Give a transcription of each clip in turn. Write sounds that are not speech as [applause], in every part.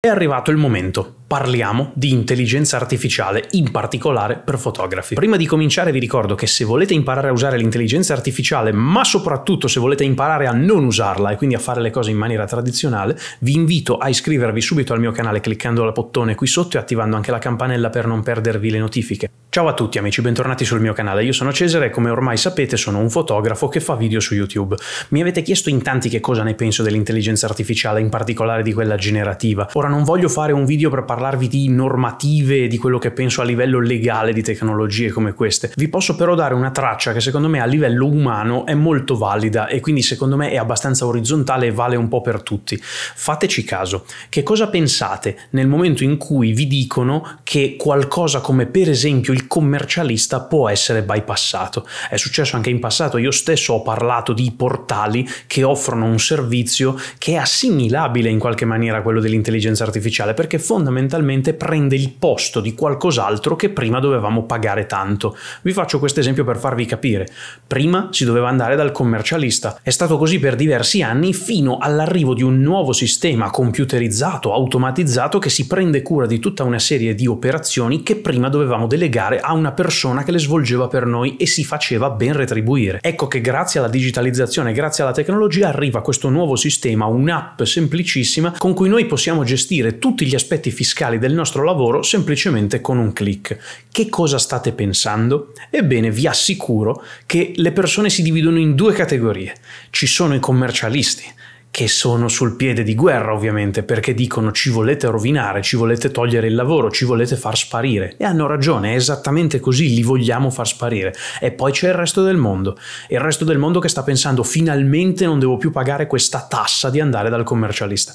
È arrivato il momento. Parliamo di intelligenza artificiale, in particolare per fotografi. Prima di cominciare vi ricordo che se volete imparare a usare l'intelligenza artificiale, ma soprattutto se volete imparare a non usarla e quindi a fare le cose in maniera tradizionale, vi invito a iscrivervi subito al mio canale cliccando al bottone qui sotto e attivando anche la campanella per non perdervi le notifiche. Ciao a tutti amici, bentornati sul mio canale. Io sono Cesare e come ormai sapete sono un fotografo che fa video su YouTube. Mi avete chiesto in tanti che cosa ne penso dell'intelligenza artificiale, in particolare di quella generativa. Ora non voglio fare un video per parlarvi di normative e di quello che penso a livello legale di tecnologie come queste. Vi posso però dare una traccia che secondo me a livello umano è molto valida e quindi secondo me è abbastanza orizzontale e vale un po' per tutti. Fateci caso. Che cosa pensate nel momento in cui vi dicono che qualcosa come per esempio il commercialista può essere bypassato. È successo anche in passato, io stesso ho parlato di portali che offrono un servizio che è assimilabile in qualche maniera a quello dell'intelligenza artificiale, perché fondamentalmente prende il posto di qualcos'altro che prima dovevamo pagare tanto. Vi faccio questo esempio per farvi capire. Prima si doveva andare dal commercialista. È stato così per diversi anni fino all'arrivo di un nuovo sistema computerizzato, automatizzato, che si prende cura di tutta una serie di operazioni che prima dovevamo delegare pagare a una persona che le svolgeva per noi e si faceva ben retribuire. Ecco che grazie alla digitalizzazione, grazie alla tecnologia, arriva questo nuovo sistema, un'app semplicissima con cui noi possiamo gestire tutti gli aspetti fiscali del nostro lavoro semplicemente con un clic. Che cosa state pensando? Ebbene, vi assicuro che le persone si dividono in due categorie. Ci sono i commercialisti che sono sul piede di guerra ovviamente perché dicono ci volete rovinare, ci volete togliere il lavoro, ci volete far sparire e hanno ragione, è esattamente così, li vogliamo far sparire e poi c'è il resto del mondo, il resto del mondo che sta pensando finalmente non devo più pagare questa tassa di andare dal commercialista.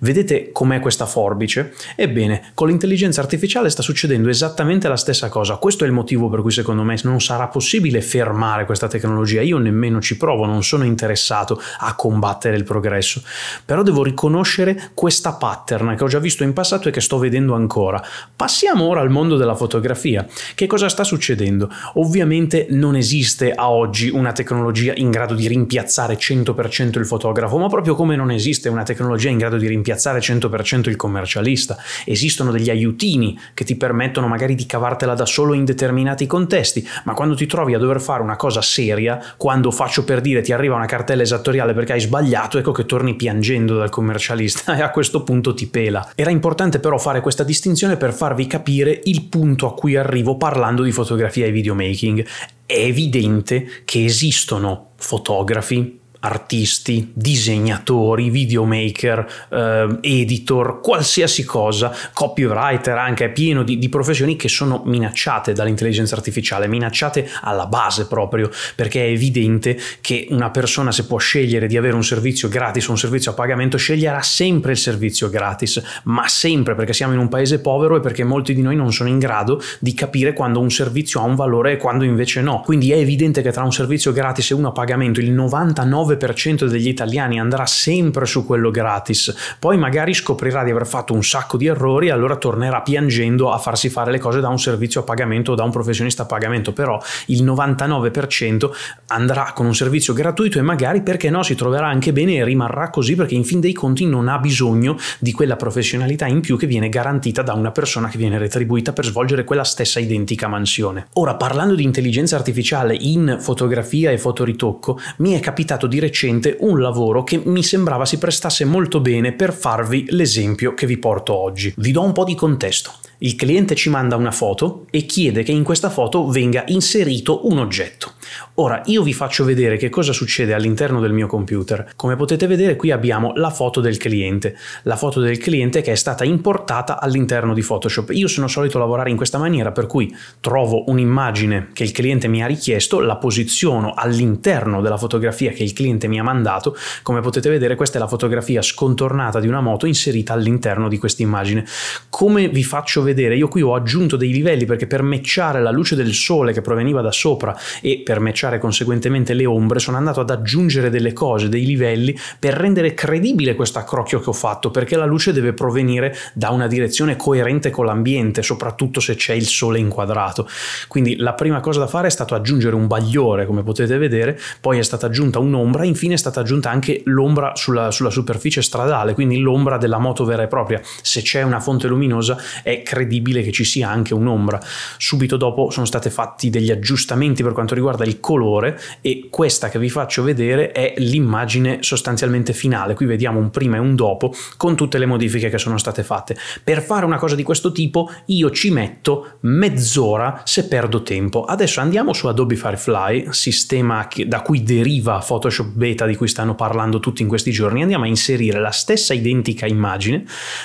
Vedete com'è questa forbice? Ebbene, con l'intelligenza artificiale sta succedendo esattamente la stessa cosa, questo è il motivo per cui secondo me non sarà possibile fermare questa tecnologia, io nemmeno ci provo, non sono interessato a combattere il progresso progresso, però devo riconoscere questa pattern che ho già visto in passato e che sto vedendo ancora. Passiamo ora al mondo della fotografia. Che cosa sta succedendo? Ovviamente non esiste a oggi una tecnologia in grado di rimpiazzare 100% il fotografo, ma proprio come non esiste una tecnologia in grado di rimpiazzare 100% il commercialista. Esistono degli aiutini che ti permettono magari di cavartela da solo in determinati contesti, ma quando ti trovi a dover fare una cosa seria, quando faccio per dire ti arriva una cartella esattoriale perché hai sbagliato, ecco che torni piangendo dal commercialista [laughs] e a questo punto ti pela. Era importante però fare questa distinzione per farvi capire il punto a cui arrivo parlando di fotografia e videomaking. È evidente che esistono fotografi artisti, disegnatori, videomaker, eh, editor, qualsiasi cosa, copywriter anche, è pieno di, di, professioni che sono minacciate dall'intelligenza artificiale, minacciate alla base proprio, perché è evidente che una persona se può scegliere di avere un servizio gratis o un servizio a pagamento, sceglierà sempre il servizio gratis, ma sempre perché siamo in un paese povero e perché molti di noi non sono in grado di capire quando un servizio ha un valore e quando invece no. Quindi è evidente che tra un servizio gratis e uno a pagamento il 99% 99% degli italiani andrà sempre su quello gratis, poi magari scoprirà di aver fatto un sacco di errori e allora tornerà piangendo a farsi fare le cose da un servizio a pagamento o da un professionista a pagamento, però il 99% andrà con un servizio gratuito e magari perché no si troverà anche bene e rimarrà così perché in fin dei conti non ha bisogno di quella professionalità in più che viene garantita da una persona che viene retribuita per svolgere quella stessa identica mansione. Ora parlando di intelligenza artificiale in fotografia e fotoritocco, mi è capitato di di recente un lavoro che mi sembrava si prestasse molto bene per farvi l'esempio che vi porto oggi. Vi do un po' di contesto. Il cliente ci manda una foto e chiede che in questa foto venga inserito un oggetto. Ora io vi faccio vedere che cosa succede all'interno del mio computer. Come potete vedere qui abbiamo la foto del cliente, la foto del cliente che è stata importata all'interno di Photoshop. Io sono solito lavorare in questa maniera per cui trovo un'immagine che il cliente mi ha richiesto, la posiziono all'interno della fotografia che il cliente mi ha mandato. Come potete vedere questa è la fotografia scontornata di una moto inserita all'interno di questa immagine. Come vi faccio vedere? Io qui ho aggiunto dei livelli perché per mecciare la luce del sole che proveniva da sopra e per per conseguentemente le ombre, sono andato ad aggiungere delle cose, dei livelli, per rendere credibile questo accrocchio che ho fatto, perché la luce deve provenire da una direzione coerente con l'ambiente, soprattutto se c'è il sole inquadrato. Quindi la prima cosa da fare è stato aggiungere un bagliore, come potete vedere, poi è stata aggiunta un'ombra, infine è stata aggiunta anche l'ombra sulla, sulla superficie stradale, quindi l'ombra della moto vera e propria. Se c'è una fonte luminosa è credibile che ci sia anche un'ombra. Subito dopo sono stati fatti degli aggiustamenti per quanto riguarda il colore e questa che vi faccio vedere è l'immagine sostanzialmente finale. Qui vediamo un prima e un dopo con tutte le modifiche che sono state fatte. Per fare una cosa di questo tipo io ci metto mezz'ora se perdo tempo. Adesso andiamo su Adobe Firefly, sistema che, da cui deriva Photoshop Beta di cui stanno parlando tutti in questi giorni. Andiamo a inserire la stessa identica immagine,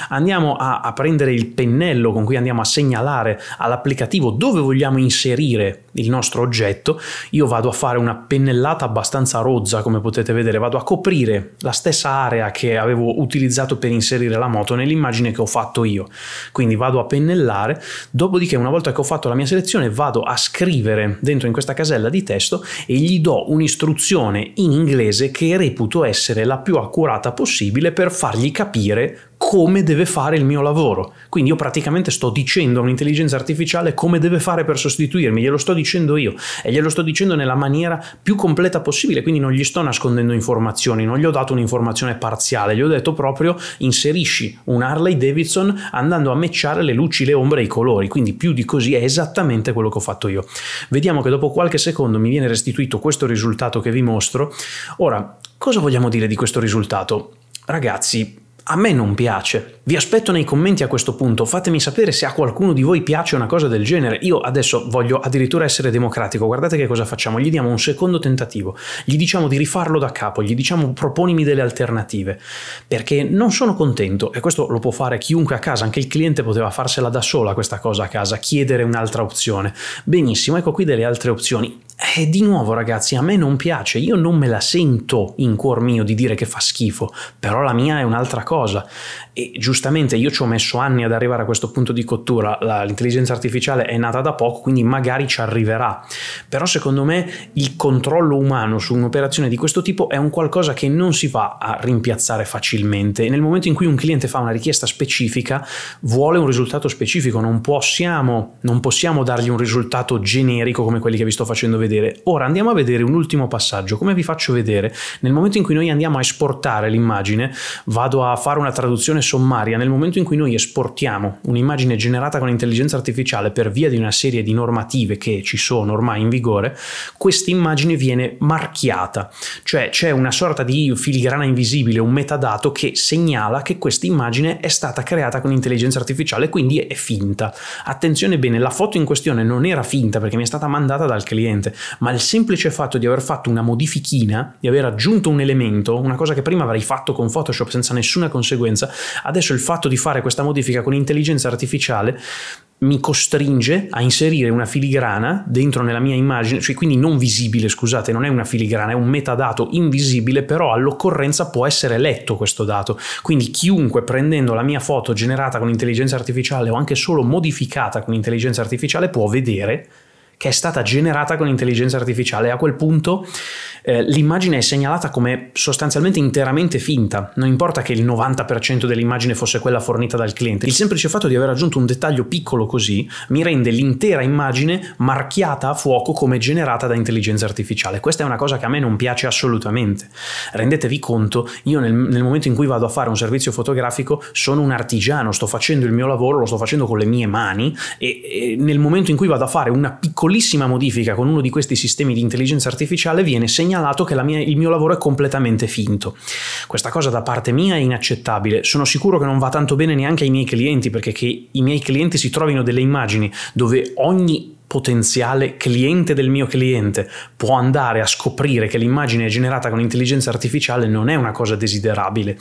andiamo a, a prendere il pennello con cui andiamo a segnalare all'applicativo dove vogliamo inserire il nostro oggetto, io vado a fare una pennellata abbastanza rozza, come potete vedere, vado a coprire la stessa area che avevo utilizzato per inserire la moto nell'immagine che ho fatto io. Quindi vado a pennellare, dopodiché una volta che ho fatto la mia selezione vado a scrivere dentro in questa casella di testo e gli do un'istruzione in inglese che reputo essere la più accurata possibile per fargli capire come deve fare il mio lavoro. Quindi io praticamente sto dicendo a un'intelligenza artificiale come deve fare per sostituirmi, glielo sto dicendo io e glielo sto dicendo nella maniera più completa possibile, quindi non gli sto nascondendo informazioni, non gli ho dato un'informazione parziale, gli ho detto proprio inserisci un Harley Davidson andando a mecciare le luci, le ombre e i colori, quindi più di così è esattamente quello che ho fatto io. Vediamo che dopo qualche secondo mi viene restituito questo risultato che vi mostro. Ora, cosa vogliamo dire di questo risultato? Ragazzi, a me non piace. Vi aspetto nei commenti a questo punto, fatemi sapere se a qualcuno di voi piace una cosa del genere. Io adesso voglio addirittura essere democratico, guardate che cosa facciamo, gli diamo un secondo tentativo, gli diciamo di rifarlo da capo, gli diciamo proponimi delle alternative, perché non sono contento e questo lo può fare chiunque a casa, anche il cliente poteva farsela da sola questa cosa a casa, chiedere un'altra opzione. Benissimo, ecco qui delle altre opzioni. E eh, di nuovo ragazzi, a me non piace, io non me la sento in cuor mio di dire che fa schifo, però la mia è un'altra cosa. E giustamente io ci ho messo anni ad arrivare a questo punto di cottura, l'intelligenza artificiale è nata da poco, quindi magari ci arriverà. Però secondo me il controllo umano su un'operazione di questo tipo è un qualcosa che non si va a rimpiazzare facilmente. nel momento in cui un cliente fa una richiesta specifica, vuole un risultato specifico, non possiamo, non possiamo dargli un risultato generico come quelli che vi sto facendo vedere vedere. Ora andiamo a vedere un ultimo passaggio. Come vi faccio vedere? Nel momento in cui noi andiamo a esportare l'immagine, vado a fare una traduzione sommaria. Nel momento in cui noi esportiamo un'immagine generata con intelligenza artificiale per via di una serie di normative che ci sono ormai in vigore, questa immagine viene marchiata, cioè c'è una sorta di filigrana invisibile, un metadato che segnala che questa immagine è stata creata con intelligenza artificiale, e quindi è finta. Attenzione bene, la foto in questione non era finta perché mi è stata mandata dal cliente, ma il semplice fatto di aver fatto una modifichina, di aver aggiunto un elemento, una cosa che prima avrei fatto con Photoshop senza nessuna conseguenza, adesso il fatto di fare questa modifica con intelligenza artificiale mi costringe a inserire una filigrana dentro nella mia immagine, cioè quindi non visibile, scusate, non è una filigrana, è un metadato invisibile, però all'occorrenza può essere letto questo dato. Quindi chiunque prendendo la mia foto generata con intelligenza artificiale o anche solo modificata con intelligenza artificiale può vedere che è stata generata con l'intelligenza artificiale. A quel punto eh, l'immagine è segnalata come sostanzialmente interamente finta, non importa che il 90% dell'immagine fosse quella fornita dal cliente, il semplice fatto di aver aggiunto un dettaglio piccolo così mi rende l'intera immagine marchiata a fuoco come generata da intelligenza artificiale. Questa è una cosa che a me non piace assolutamente. Rendetevi conto, io nel, nel momento in cui vado a fare un servizio fotografico sono un artigiano, sto facendo il mio lavoro, lo sto facendo con le mie mani e, e nel momento in cui vado a fare una piccolissima modifica con uno di questi sistemi di intelligenza artificiale viene segnalata segnalato che mia, il mio lavoro è completamente finto. Questa cosa da parte mia è inaccettabile. Sono sicuro che non va tanto bene neanche ai miei clienti, perché che i miei clienti si trovino delle immagini dove ogni potenziale cliente del mio cliente può andare a scoprire che l'immagine generata con intelligenza artificiale non è una cosa desiderabile.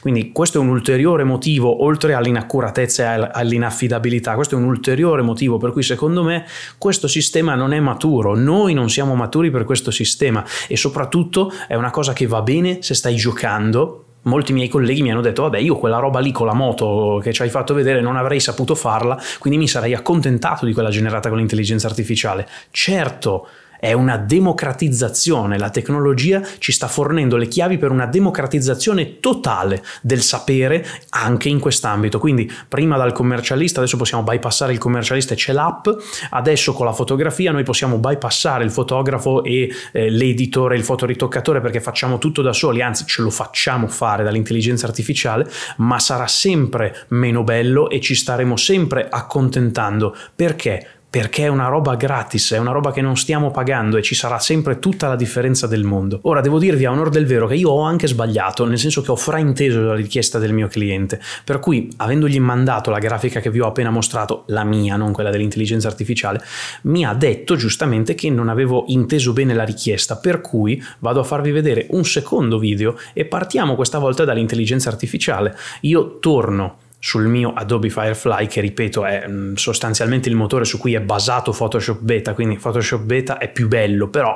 Quindi questo è un ulteriore motivo, oltre all'inaccuratezza e all'inaffidabilità, questo è un ulteriore motivo per cui secondo me questo sistema non è maturo, noi non siamo maturi per questo sistema e soprattutto è una cosa che va bene se stai giocando molti miei colleghi mi hanno detto vabbè io quella roba lì con la moto che ci hai fatto vedere non avrei saputo farla, quindi mi sarei accontentato di quella generata con l'intelligenza artificiale. Certo, è una democratizzazione, la tecnologia ci sta fornendo le chiavi per una democratizzazione totale del sapere anche in quest'ambito. Quindi prima dal commercialista, adesso possiamo bypassare il commercialista e c'è l'app, adesso con la fotografia noi possiamo bypassare il fotografo e eh, l'editore, il fotoritoccatore perché facciamo tutto da soli, anzi ce lo facciamo fare dall'intelligenza artificiale, ma sarà sempre meno bello e ci staremo sempre accontentando perché perché è una roba gratis, è una roba che non stiamo pagando e ci sarà sempre tutta la differenza del mondo. Ora devo dirvi a onore del vero che io ho anche sbagliato, nel senso che ho frainteso la richiesta del mio cliente, per cui avendogli mandato la grafica che vi ho appena mostrato, la mia, non quella dell'intelligenza artificiale, mi ha detto giustamente che non avevo inteso bene la richiesta, per cui vado a farvi vedere un secondo video e partiamo questa volta dall'intelligenza artificiale. Io torno sul mio Adobe Firefly che ripeto è mm, sostanzialmente il motore su cui è basato Photoshop Beta, quindi Photoshop Beta è più bello, però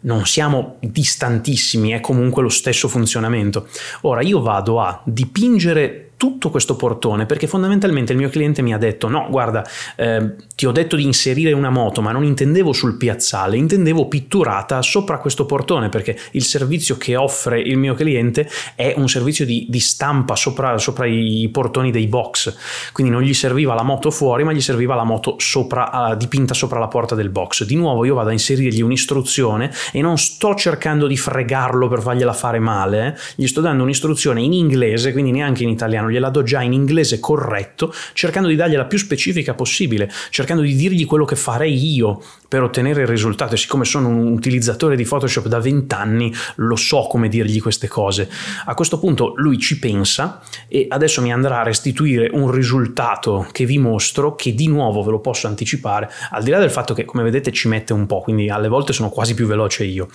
non siamo distantissimi, è comunque lo stesso funzionamento. Ora io vado a dipingere tutto questo portone perché fondamentalmente il mio cliente mi ha detto no guarda eh, ti ho detto di inserire una moto ma non intendevo sul piazzale intendevo pitturata sopra questo portone perché il servizio che offre il mio cliente è un servizio di, di stampa sopra, sopra, i portoni dei box quindi non gli serviva la moto fuori ma gli serviva la moto sopra, dipinta sopra la porta del box di nuovo io vado a inserirgli un'istruzione e non sto cercando di fregarlo per fargliela fare male eh. gli sto dando un'istruzione in inglese quindi neanche in italiano gliela do già in inglese corretto, cercando di dargliela più specifica possibile, cercando di dirgli quello che farei io per ottenere il risultato. E siccome sono un utilizzatore di Photoshop da 20 anni, lo so come dirgli queste cose. A questo punto lui ci pensa e adesso mi andrà a restituire un risultato che vi mostro, che di nuovo ve lo posso anticipare, al di là del fatto che, come vedete, ci mette un po', quindi alle volte sono quasi più veloce io.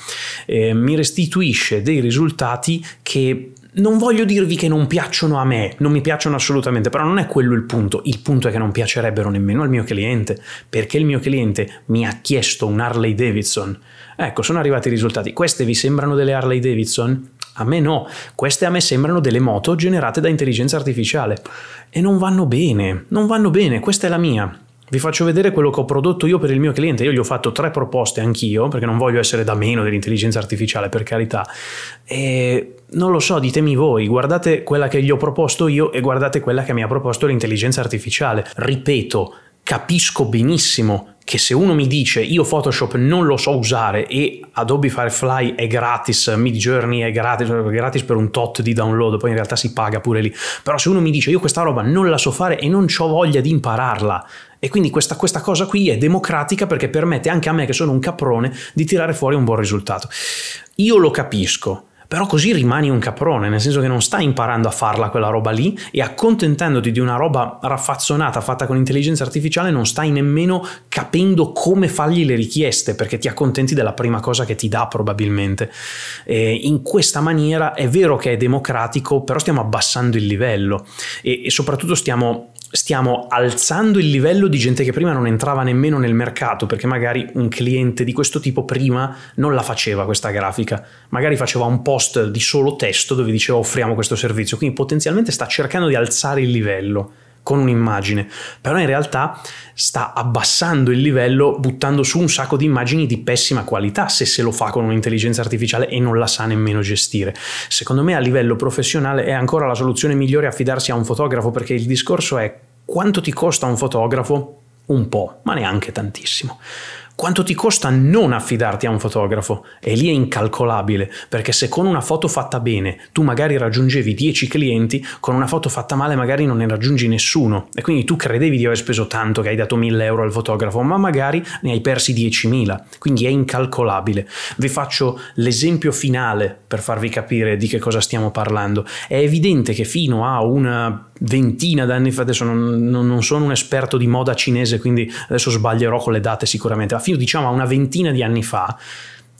Eh, mi restituisce dei risultati che non voglio dirvi che non piacciono a me, non mi piacciono assolutamente, però non è quello il punto. Il punto è che non piacerebbero nemmeno al mio cliente, perché il mio cliente mi ha chiesto un Harley Davidson. Ecco, sono arrivati i risultati. Queste vi sembrano delle Harley Davidson? A me no, queste a me sembrano delle moto generate da intelligenza artificiale e non vanno bene, non vanno bene, questa è la mia vi faccio vedere quello che ho prodotto io per il mio cliente. Io gli ho fatto tre proposte anch'io, perché non voglio essere da meno dell'intelligenza artificiale, per carità. E non lo so, ditemi voi, guardate quella che gli ho proposto io e guardate quella che mi ha proposto l'intelligenza artificiale. Ripeto, capisco benissimo che se uno mi dice io Photoshop non lo so usare e Adobe Firefly è gratis, Midjourney è gratis, è gratis per un tot di download, poi in realtà si paga pure lì, però se uno mi dice io questa roba non la so fare e non ho voglia di impararla, e quindi questa, questa, cosa qui è democratica perché permette anche a me, che sono un caprone, di tirare fuori un buon risultato. Io lo capisco però così rimani un caprone, nel senso che non stai imparando a farla quella roba lì e accontentandoti di una roba raffazzonata fatta con intelligenza artificiale non stai nemmeno capendo come fargli le richieste perché ti accontenti della prima cosa che ti dà probabilmente. E in questa maniera è vero che è democratico, però stiamo abbassando il livello e, e soprattutto stiamo stiamo alzando il livello di gente che prima non entrava nemmeno nel mercato, perché magari un cliente di questo tipo prima non la faceva questa grafica, magari faceva un post di solo testo dove diceva offriamo questo servizio, quindi potenzialmente sta cercando di alzare il livello con un'immagine, però in realtà sta abbassando il livello buttando su un sacco di immagini di pessima qualità se se lo fa con un'intelligenza artificiale e non la sa nemmeno gestire. Secondo me a livello professionale è ancora la soluzione migliore affidarsi a un fotografo perché il discorso è quanto ti costa un fotografo? Un po', ma neanche tantissimo. Quanto ti costa non affidarti a un fotografo? E lì è incalcolabile, perché se con una foto fatta bene tu magari raggiungevi 10 clienti, con una foto fatta male magari non ne raggiungi nessuno. E quindi tu credevi di aver speso tanto, che hai dato 1000 euro al fotografo, ma magari ne hai persi 10.000. Quindi è incalcolabile. Vi faccio l'esempio finale per farvi capire di che cosa stiamo parlando. È evidente che fino a una ventina d'anni fa, adesso non, non, sono un esperto di moda cinese, quindi adesso sbaglierò con le date sicuramente, ma fino diciamo a una ventina di anni fa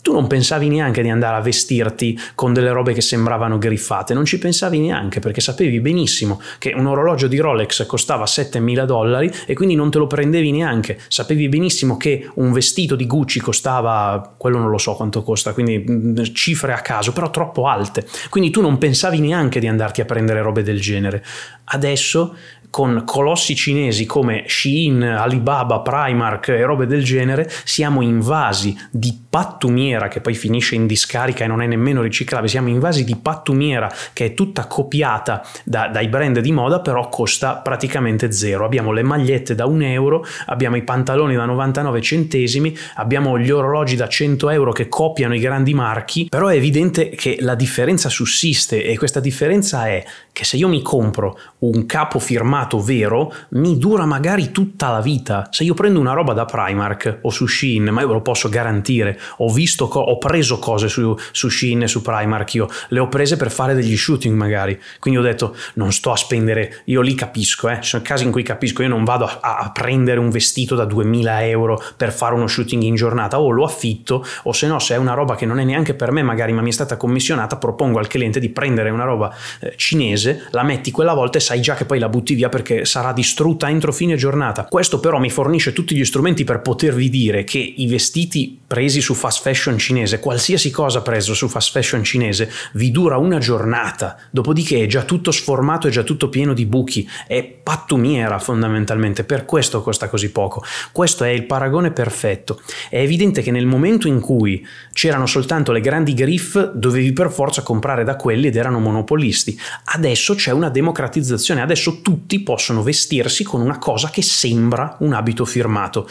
tu non pensavi neanche di andare a vestirti con delle robe che sembravano griffate, non ci pensavi neanche perché sapevi benissimo che un orologio di Rolex costava 7.000 dollari e quindi non te lo prendevi neanche, sapevi benissimo che un vestito di Gucci costava, quello non lo so quanto costa, quindi mm, cifre a caso, però troppo alte, quindi tu non pensavi neanche di andarti a prendere robe del genere. Adesso con colossi cinesi come Shein, Alibaba, Primark e robe del genere, siamo invasi di pattumiere pattumiera che poi finisce in discarica e non è nemmeno riciclabile, siamo in vasi di pattumiera che è tutta copiata da, dai brand di moda, però costa praticamente zero. Abbiamo le magliette da un euro, abbiamo i pantaloni da 99 centesimi, abbiamo gli orologi da 100 euro che copiano i grandi marchi, però è evidente che la differenza sussiste e questa differenza è che se io mi compro un capo firmato vero, mi dura magari tutta la vita. Se io prendo una roba da Primark o su Shein, ma io ve lo posso garantire, ho visto visto, co- ho preso cose su, su Shein e su Primark io, le ho prese per fare degli shooting magari, quindi ho detto non sto a spendere, io lì capisco, eh, ci sono casi in cui capisco, io non vado a, a prendere un vestito da 2000 euro per fare uno shooting in giornata, o lo affitto, o se no se è una roba che non è neanche per me magari, ma mi è stata commissionata, propongo al cliente di prendere una roba eh, cinese, la metti quella volta e sai già che poi la butti via perché sarà distrutta entro fine giornata. Questo però mi fornisce tutti gli strumenti per potervi dire che i vestiti presi su fast fashion fashion cinese, qualsiasi cosa preso su fast fashion cinese vi dura una giornata, dopodiché è già tutto sformato, è già tutto pieno di buchi, è pattumiera fondamentalmente, per questo costa così poco. Questo è il paragone perfetto. È evidente che nel momento in cui c'erano soltanto le grandi griff dovevi per forza comprare da quelli ed erano monopolisti. Adesso c'è una democratizzazione, adesso tutti possono vestirsi con una cosa che sembra un abito firmato,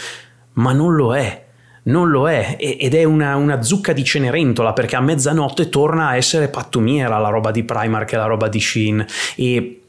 ma non lo è non lo è ed è una, una, zucca di Cenerentola perché a mezzanotte torna a essere pattumiera la roba di Primark e la roba di Shein e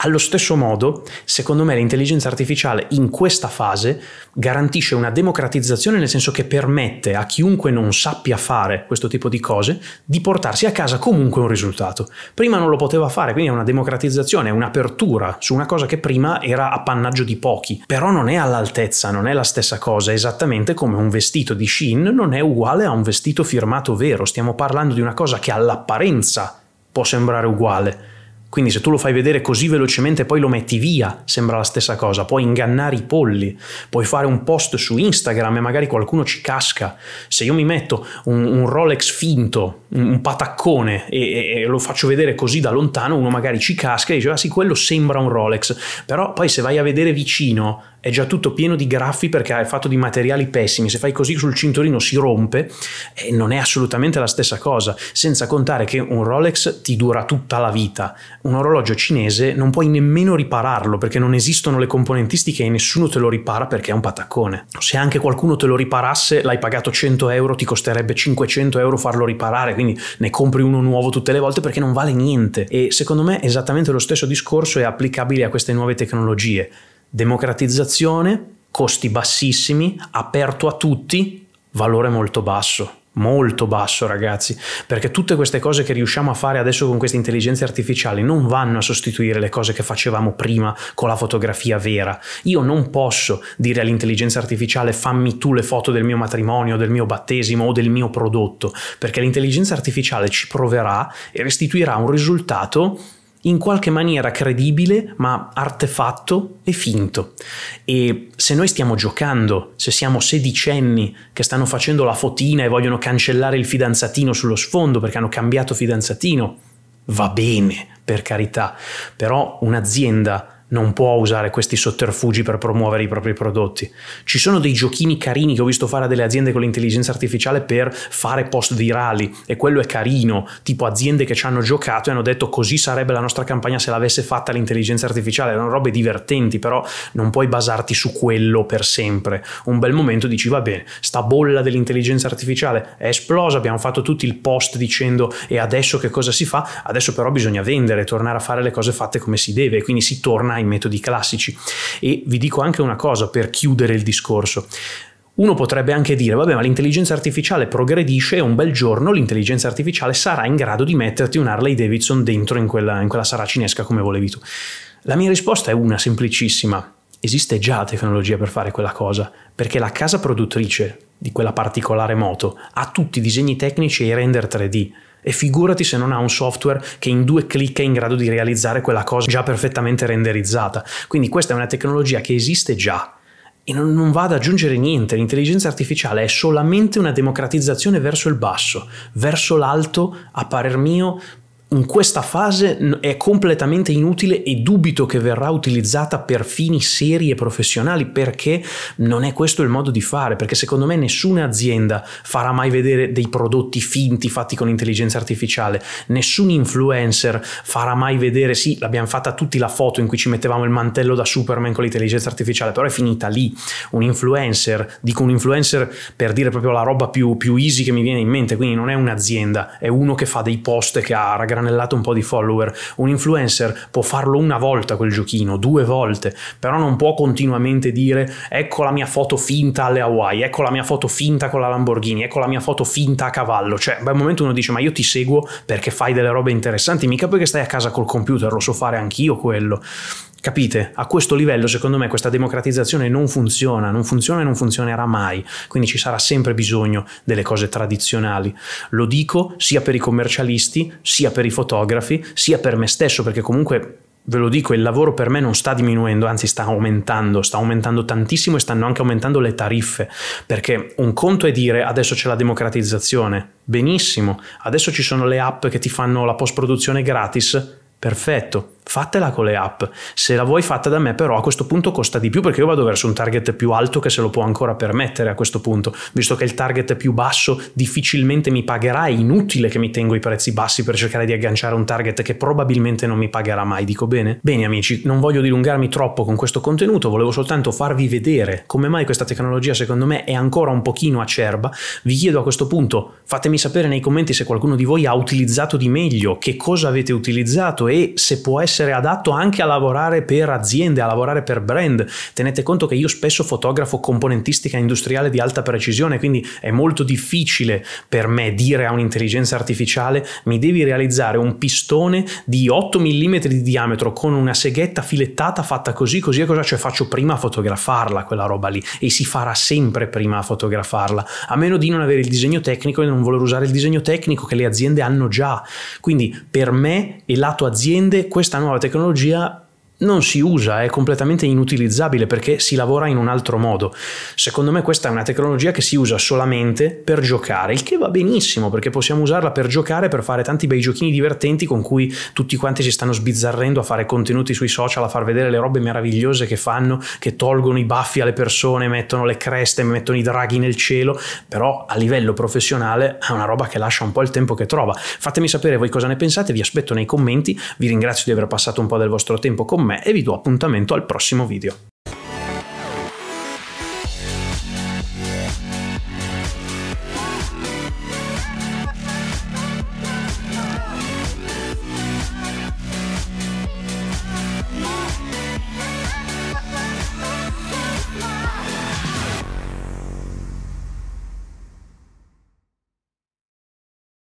allo stesso modo, secondo me l'intelligenza artificiale in questa fase garantisce una democratizzazione nel senso che permette a chiunque non sappia fare questo tipo di cose di portarsi a casa comunque un risultato. Prima non lo poteva fare, quindi è una democratizzazione, è un'apertura su una cosa che prima era appannaggio di pochi, però non è all'altezza, non è la stessa cosa, esattamente come un vestito di Shin non è uguale a un vestito firmato vero, stiamo parlando di una cosa che all'apparenza può sembrare uguale quindi se tu lo fai vedere così velocemente e poi lo metti via, sembra la stessa cosa, puoi ingannare i polli, puoi fare un post su Instagram e magari qualcuno ci casca. Se io mi metto un, un Rolex finto un pataccone e, e, lo faccio vedere così da lontano, uno magari ci casca e dice: Ah sì, quello sembra un Rolex, però poi se vai a vedere vicino è già tutto pieno di graffi perché è fatto di materiali pessimi. Se fai così sul cinturino si rompe e non è assolutamente la stessa cosa. Senza contare che un Rolex ti dura tutta la vita. Un orologio cinese non puoi nemmeno ripararlo perché non esistono le componentistiche e nessuno te lo ripara perché è un pataccone. Se anche qualcuno te lo riparasse, l'hai pagato 100 euro, ti costerebbe 500 euro farlo riparare quindi ne compri uno nuovo tutte le volte perché non vale niente. E secondo me esattamente lo stesso discorso è applicabile a queste nuove tecnologie. Democratizzazione, costi bassissimi, aperto a tutti, valore molto basso molto basso, ragazzi, perché tutte queste cose che riusciamo a fare adesso con queste intelligenze artificiali non vanno a sostituire le cose che facevamo prima con la fotografia vera. Io non posso dire all'intelligenza artificiale fammi tu le foto del mio matrimonio, del mio battesimo o del mio prodotto, perché l'intelligenza artificiale ci proverà e restituirà un risultato in qualche maniera credibile, ma artefatto e finto. E se noi stiamo giocando, se siamo sedicenni che stanno facendo la fotina e vogliono cancellare il fidanzatino sullo sfondo perché hanno cambiato fidanzatino, va bene, per carità, però un'azienda non può usare questi sotterfugi per promuovere i propri prodotti. Ci sono dei giochini carini che ho visto fare a delle aziende con l'intelligenza artificiale per fare post virali e quello è carino, tipo aziende che ci hanno giocato e hanno detto così sarebbe la nostra campagna se l'avesse fatta l'intelligenza artificiale, erano robe divertenti, però non puoi basarti su quello per sempre. Un bel momento dici va bene, sta bolla dell'intelligenza artificiale è esplosa, abbiamo fatto tutti il post dicendo e adesso che cosa si fa? Adesso però bisogna vendere, tornare a fare le cose fatte come si deve, quindi si torna ai metodi classici. E vi dico anche una cosa per chiudere il discorso. Uno potrebbe anche dire, vabbè, ma l'intelligenza artificiale progredisce e un bel giorno l'intelligenza artificiale sarà in grado di metterti un Harley Davidson dentro in quella, in quella saracinesca come volevi tu. La mia risposta è una semplicissima. Esiste già tecnologia per fare quella cosa, perché la casa produttrice di quella particolare moto, ha tutti i disegni tecnici e i render 3D. E figurati se non ha un software che in due clic è in grado di realizzare quella cosa già perfettamente renderizzata. Quindi questa è una tecnologia che esiste già e non, non va ad aggiungere niente. L'intelligenza artificiale è solamente una democratizzazione verso il basso, verso l'alto, a parer mio, in questa fase è completamente inutile e dubito che verrà utilizzata per fini seri e professionali perché non è questo il modo di fare, perché secondo me nessuna azienda farà mai vedere dei prodotti finti fatti con intelligenza artificiale, nessun influencer farà mai vedere sì, l'abbiamo fatta tutti la foto in cui ci mettevamo il mantello da Superman con l'intelligenza artificiale, però è finita lì. Un influencer, dico un influencer per dire proprio la roba più, più easy che mi viene in mente, quindi non è un'azienda, è uno che fa dei post che ha ragazzi granellato un po' di follower. Un influencer può farlo una volta quel giochino, due volte, però non può continuamente dire ecco la mia foto finta alle Hawaii, ecco la mia foto finta con la Lamborghini, ecco la mia foto finta a cavallo. Cioè, beh, al momento uno dice ma io ti seguo perché fai delle robe interessanti, mica perché stai a casa col computer, lo so fare anch'io quello. Capite? A questo livello, secondo me, questa democratizzazione non funziona, non funziona e non funzionerà mai, quindi ci sarà sempre bisogno delle cose tradizionali. Lo dico sia per i commercialisti, sia per i fotografi, sia per me stesso, perché comunque ve lo dico, il lavoro per me non sta diminuendo, anzi sta aumentando, sta aumentando tantissimo e stanno anche aumentando le tariffe, perché un conto è dire adesso c'è la democratizzazione, benissimo, adesso ci sono le app che ti fanno la post-produzione gratis, Perfetto, fatela con le app. Se la vuoi fatta da me, però a questo punto costa di più perché io vado verso un target più alto che se lo può ancora permettere a questo punto, visto che il target più basso difficilmente mi pagherà, è inutile che mi tengo i prezzi bassi per cercare di agganciare un target che probabilmente non mi pagherà mai, dico bene? Bene amici, non voglio dilungarmi troppo con questo contenuto, volevo soltanto farvi vedere come mai questa tecnologia secondo me è ancora un pochino acerba. Vi chiedo a questo punto, fatemi sapere nei commenti se qualcuno di voi ha utilizzato di meglio, che cosa avete utilizzato e se può essere adatto anche a lavorare per aziende, a lavorare per brand. Tenete conto che io spesso fotografo componentistica industriale di alta precisione, quindi è molto difficile per me dire a un'intelligenza artificiale mi devi realizzare un pistone di 8 mm di diametro con una seghetta filettata fatta così, così e cosa, cioè faccio prima a fotografarla quella roba lì e si farà sempre prima a fotografarla, a meno di non avere il disegno tecnico e non voler usare il disegno tecnico che le aziende hanno già. Quindi per me e lato aziendale aziende questa nuova tecnologia non si usa, è completamente inutilizzabile perché si lavora in un altro modo. Secondo me questa è una tecnologia che si usa solamente per giocare, il che va benissimo perché possiamo usarla per giocare, per fare tanti bei giochini divertenti con cui tutti quanti si stanno sbizzarrendo a fare contenuti sui social, a far vedere le robe meravigliose che fanno, che tolgono i baffi alle persone, mettono le creste, mettono i draghi nel cielo, però a livello professionale è una roba che lascia un po' il tempo che trova. Fatemi sapere voi cosa ne pensate, vi aspetto nei commenti, vi ringrazio di aver passato un po' del vostro tempo con me me e vi do appuntamento al prossimo video.